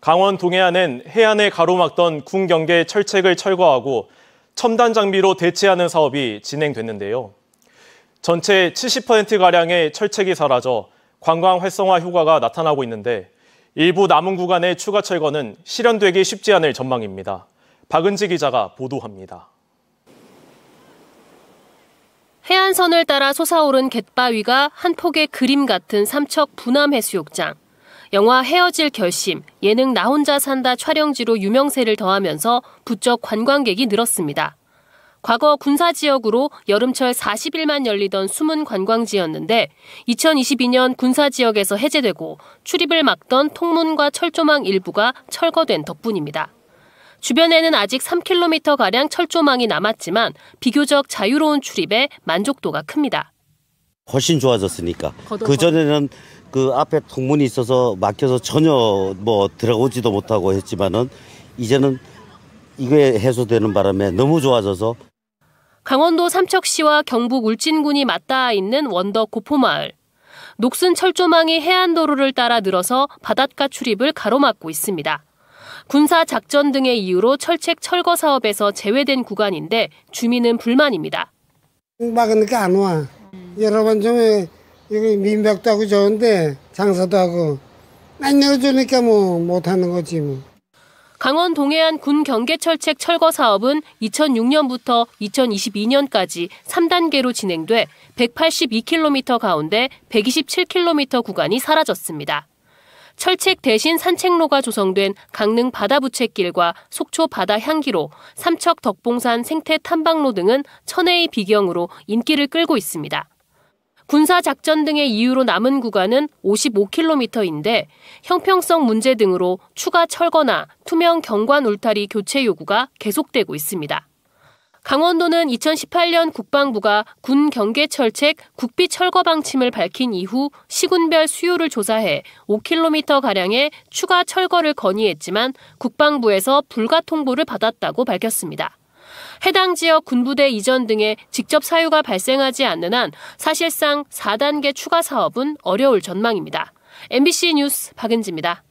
강원 동해안은 해안에 가로막던 군경계 철책을 철거하고 첨단 장비로 대체하는 사업이 진행됐는데요. 전체 70%가량의 철책이 사라져 관광 활성화 효과가 나타나고 있는데 일부 남은 구간의 추가 철거는 실현되기 쉽지 않을 전망입니다. 박은지 기자가 보도합니다. 해안선을 따라 솟아오른 갯바위가 한 폭의 그림 같은 삼척 분암해수욕장. 영화 헤어질 결심, 예능 나 혼자 산다 촬영지로 유명세를 더하면서 부쩍 관광객이 늘었습니다. 과거 군사 지역으로 여름철 40일만 열리던 숨은 관광지였는데 2022년 군사 지역에서 해제되고 출입을 막던 통문과 철조망 일부가 철거된 덕분입니다. 주변에는 아직 3km 가량 철조망이 남았지만 비교적 자유로운 출입에 만족도가 큽니다. 훨씬 좋아졌으니까 그 전에는 그 앞에 통문이 있어서 막혀서 전혀 뭐 들어오지도 못하고 했지만은 이제는 이게 해소되는 바람에 너무 좋아져서 강원도 삼척시와 경북 울진군이 맞닿아 있는 원덕 고포마을. 녹슨 철조망이 해안도로를 따라 늘어서 바닷가 출입을 가로막고 있습니다. 군사 작전 등의 이유로 철책 철거 사업에서 제외된 구간인데 주민은 불만입니다. 막으니까 안 와. 여러 번좀 이게 민박도 하고 좋은데 장사도 하고 안 내어주니까 뭐 못하는 거지 뭐. 강원 동해안 군 경계철책 철거 사업은 2006년부터 2022년까지 3단계로 진행돼 182km 가운데 127km 구간이 사라졌습니다. 철책 대신 산책로가 조성된 강릉 바다부채길과 속초 바다 향기로, 삼척 덕봉산 생태 탐방로 등은 천혜의 비경으로 인기를 끌고 있습니다. 군사작전 등의 이유로 남은 구간은 55km인데 형평성 문제 등으로 추가 철거나 투명 경관 울타리 교체 요구가 계속되고 있습니다. 강원도는 2018년 국방부가 군 경계 철책 국비 철거 방침을 밝힌 이후 시군별 수요를 조사해 5km 가량의 추가 철거를 건의했지만 국방부에서 불가 통보를 받았다고 밝혔습니다. 해당 지역 군부대 이전 등의 직접 사유가 발생하지 않는 한 사실상 4단계 추가 사업은 어려울 전망입니다. MBC 뉴스 박은지입니다.